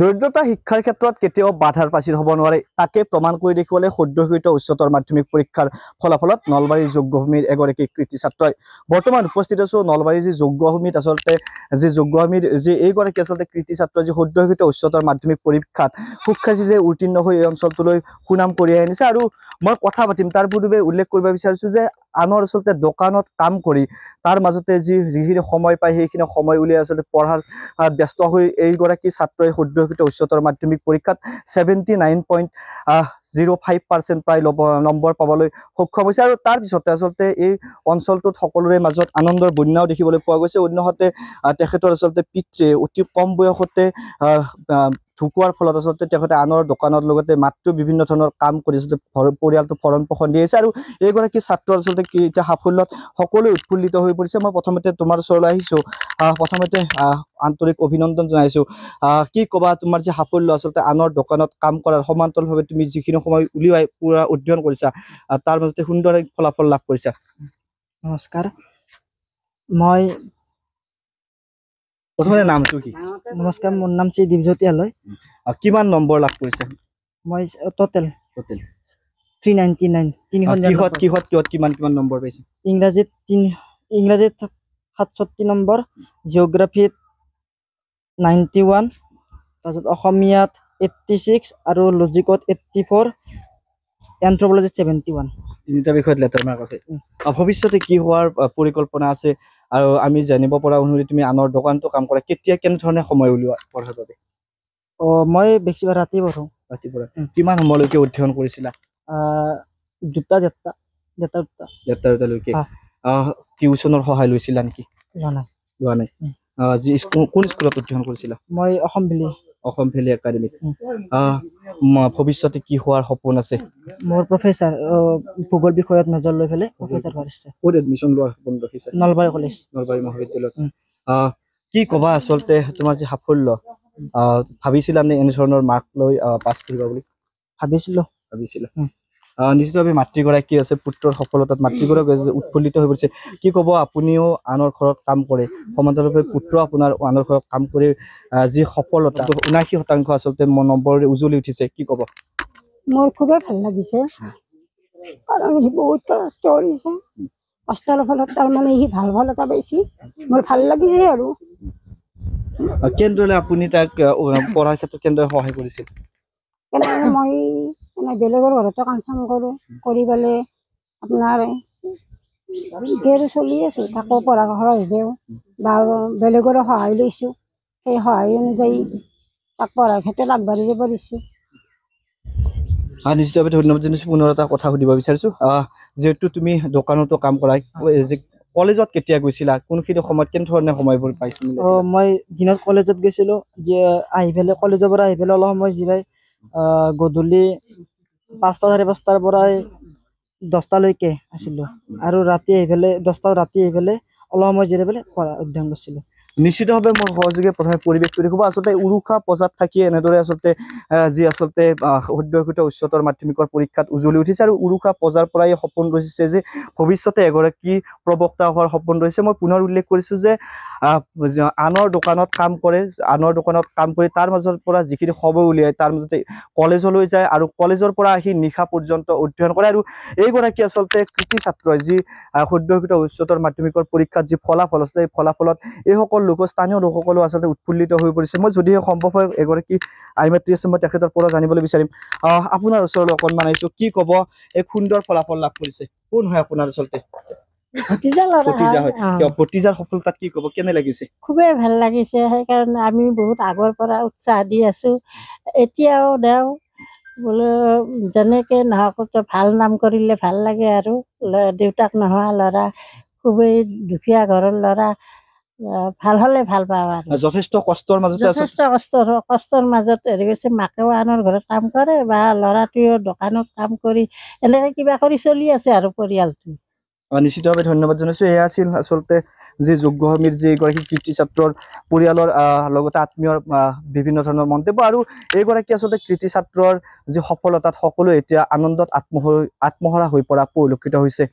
দৰিদ্ৰতা শিক্ষাৰ ক্ষেত্ৰত কেতিয়াও বাধাৰ প্ৰাচীৰ হ'ব নোৱাৰে তাকে প্ৰমাণ কৰি দেখুৱালে সদ্যসিত উচ্চতৰ মাধ্যমিক পৰীক্ষাৰ ফলাফলত নলবাৰীৰ যোগ্য ভূমিৰ এগৰাকী কৃতি ছাত্ৰই বৰ্তমান উপস্থিত আছো নলবাৰীৰ যি যোগ্য ভূমিত আচলতে যি ভূমিৰ যি এইগৰাকী আচলতে কৃতি ছাত্ৰই যি সদ্যসিত উচ্চতৰ মাধ্যমিক পৰীক্ষাত সুখাৰ্থীৰে উত্তীৰ্ণ হৈ এই অঞ্চলটোলৈ সুনাম কঢ়িয়াই আনিছে আৰু মই কথা পাতিম তাৰ পূৰ্বে উল্লেখ কৰিব বিচাৰিছোঁ যে আনৰ আচলতে দোকানত কাম কৰি তাৰ মাজতে যি যিখিনি সময় পায় সেইখিনি সময় উলিয়াই আচলতে পঢ়াৰ ব্যস্ত হৈ এইগৰাকী ছাত্ৰই সুদ্ৰশিত উচ্চতৰ মাধ্যমিক পৰীক্ষাত seventy nine point zero' five percent প্ৰায় ল'ব নম্বৰ পাবলৈ সক্ষম হৈছে আৰু তাৰপিছতে আচলতে এই অঞ্চলটোত সকলোৰে মাজত আনন্দৰ বন্যাও দেখিবলৈ পোৱা গৈছে অন্যহাতে তেখেতৰ আচলতে পিতৃয়ে অতি কম বয়সতে ঢুকোৱাৰ ফলত আচলতে তেখেতে আনৰ দোকানৰ লগতে মাত্ৰ বিভিন্ন ধৰণৰ কাম কৰি আচলতে পৰিয়ালটো ভৰণ পোষণ দি আছে আৰু এইগৰাকী ছাত্ৰ আচলতে কি এতিয়া সাফল্যত সকলোৱে উৎফুল্লিত হৈ পৰিছে মই প্ৰথমতে তোমাৰ ওচৰলৈ আহিছোঁ প্ৰথমতে আন্তৰিক অভিনন্দন জনাইছোঁ কি ক'বা তোমাৰ যি সাফল্য আচলতে আনৰ দোকানত কাম কৰাৰ সমান্তৰালভাৱে তুমি যিখিনি সময় উলিয়াই পুৰা অধ্যয়ন কৰিছা তাৰ মাজতে সুন্দৰ ফলাফল লাভ কৰিছা নমস্কাৰ মই প্ৰথমতে নামটো কি নমস্কাৰ মোৰ নাম শ্ৰী দীপজ্যোতি আলৈ কিমান নম্বৰ লাভ কৰিছে মই total total three ninety nine তিনিখন কিহত কিহত কিহত কিমান কিমান নম্বৰ পাইছে ইংৰাজীত তিনি ইংৰাজীত সাতষষ্ঠি নম্বৰ জিঅ'গ্ৰাফীত নাইণ্টি ওৱান তাৰপিছত অসমীয়াত এইট্টি ছিক্স আৰু লজিকত এইট্টি ফ'ৰ এন্থ্ৰপলজিত ছেভেণ্টি ওৱান তিনিটা বিষয়ত লেটাৰ মাৰ্ক আছে ভৱিষ্যতে কি হোৱাৰ পৰিকল্পনা আছে আৰু আমি জানিব পৰা অনুসৰি তুমি আনৰ দোকানটো কাম কৰা কেতিয়া কেনেধৰণে সময় উলিওৱা পঢ়াৰ বাবে অ মই বেছিবাৰ ৰাতি পঢ়োঁ ৰাতি পঢ়া কিমান সময়লৈকে অধ্যয়ন কৰিছিলা দুটা দেৰটা দেৰটা দুটা দেৰটা দুটালৈকে টিউশ্যনৰ সহায় লৈছিলা নেকি লোৱা নাই লোৱা নাই কোন স্কুলত অধ্যয়ন কৰিছিলা মই অসম বুলি অসম ফেলি একাডেমিত ভৱিষ্যতে কি হোৱাৰ সপোন আছে মোৰ প্ৰফেচাৰ ভূগোল বিষয়ত নজৰ লৈ পেলাই নলবাৰী মহাবিদ্যালয়ত কি কবা আচলতে তোমাৰ যি সাফল্য ভাবিছিলা নে এনেধৰণৰ মাৰ্ক লৈ পাছ কৰিবা বুলি ভাবিছিলোঁ ভাবিছিলোঁ নিশ্চিতভাৱে মাতৃগৰাকী আছে পুত্ৰৰ সফলতাত মাতৃগৰাকী উৎফুল্লিত হৈ পৰিছে কি ক'ব আপুনিও আনৰ ঘৰত কাম কৰে সমান্তৰালভাৱে পুত্ৰ আপোনাৰ আনৰ ঘৰত কাম কৰি যি সফলতা উনাশী শতাংশ আচলতে নম্বৰ উজ্বলি উঠিছে কি ক'ব মোৰ খুবেই ভাল লাগিছে কাৰণ সি বহুত কষ্ট কৰিছে কষ্টৰ ফলত তাৰমানে সি ভাল ভাল এটা পাইছে মোৰ ভাল লাগিছে আৰু কেনেদৰে আপুনি তাক পঢ়াৰ ক্ষেত্ৰত কেনেদৰে সহায় কৰিছিল মই মানে বেলেগৰ ঘৰতো কাম চাম কৰোঁ কৰি পেলাই আপোনাৰ এনেকৈ আৰু চলি আছোঁ তাকো পঢ়া খৰচ দিওঁ বা বেলেগৰো সহায় লৈছোঁ সেই সহায় অনুযায়ী তাক পঢ়াৰ ক্ষেত্ৰত আগবাঢ়ি যাব দিছোঁ হয় নিশ্চিতভাৱে ধন্যবাদ জনাইছোঁ পুনৰ এটা কথা সুধিব বিচাৰিছোঁ যিহেতু তুমি দোকানতো কাম কৰা কলেজত কেতিয়া গৈছিলা কোনখিনি সময়ত কেনেধৰণে সময়বোৰ পাইছিলো অঁ মই দিনত কলেজত গৈছিলোঁ যে আহি পেলাই কলেজৰ পৰা আহি পেলাই অলপ সময় জিৰাই গধূলি পাঁচটা চাৰে পাঁচটাৰ পৰাই দহটালৈকে আছিলোঁ আৰু ৰাতি আহি পেলাই দহটা ৰাতি আহি পেলাই অলপ সময় জিৰাই পেলাই পঢ়া অধ্যয়ন কৰিছিলোঁ নিশ্চিতভাৱে মই সহযোগে প্ৰথমে পৰিৱেশটো দেখোঁ আচলতে উৰুষা পজাত থাকি এনেদৰে আচলতে যি আচলতে সদ্যসিত উচ্চতৰ মাধ্যমিকৰ পৰীক্ষাত উজলি উঠিছে আৰু উৰুষা পজাৰ পৰাই সপোন ৰৈছে যে ভৱিষ্যতে এগৰাকী প্ৰবক্তা হোৱাৰ সপোন ৰৈছে মই পুনৰ উল্লেখ কৰিছোঁ যে আনৰ দোকানত কাম কৰে আনৰ দোকানত কাম কৰি তাৰ মাজৰ পৰা যিখিনি সময় উলিয়াই তাৰ মাজতে কলেজলৈ যায় আৰু কলেজৰ পৰা আহি নিশা পৰ্যন্ত অধ্যয়ন কৰে আৰু এইগৰাকী আচলতে কৃতি ছাত্ৰই যি সদ্যসিত উচ্চতৰ মাধ্যমিকৰ পৰীক্ষাত যি ফলাফল আছে এই ফলাফলত এইসকল লোক স্থানীয় লোকসকলো আচলতে উৎফুল্লিত হৈ পৰিছে মই যদিহে সম্ভৱ হয় এগৰাকী আই মেট্ৰি আছে মই তেখেতৰ পৰা জানিবলৈ বিচাৰিম আপোনাৰ ওচৰলৈ অকণমান আহিছোঁ কি ক'ব এক সুন্দৰ ফলাফল লাভ কৰিছে কোন হয় আপোনাৰ আচলতে আমি বহুত আগৰ পৰা উৎসাহ দি আছো এতিয়াও দেও বোলো যেনেকে নহওক ভাল নাম কৰিলে ভাল লাগে আৰু দেউতাক নোহোৱা ল'ৰা খুবেই দুখীয়া ঘৰৰ ল'ৰা ভাল হ'লে ভাল পাওঁ আৰু যথেষ্ট কষ্টৰ মাজতে যথেষ্ট কষ্ট কষ্টৰ মাজত হেৰি কৰিছে মাকেও আনৰ ঘৰত কাম কৰে বা ল'ৰাটোৱেও দোকানত কাম কৰি এনেকৈ কিবা কৰি চলি আছে আৰু পৰিয়ালটো নিশ্চিতভাৱে ধন্যবাদ জনাইছোঁ এয়া আছিল আচলতে যি যোগ্যমীৰ যি এগৰাকী কৃতি ছাত্ৰৰ পৰিয়ালৰ লগতে আত্মীয়ৰ বিভিন্ন ধৰণৰ মন্তব্য আৰু এইগৰাকী আচলতে কৃতি ছাত্ৰৰ যি সফলতাত সকলোৱে এতিয়া আনন্দত আত্মহ আত্মহৰা হৈ পৰা পৰিলক্ষিত হৈছে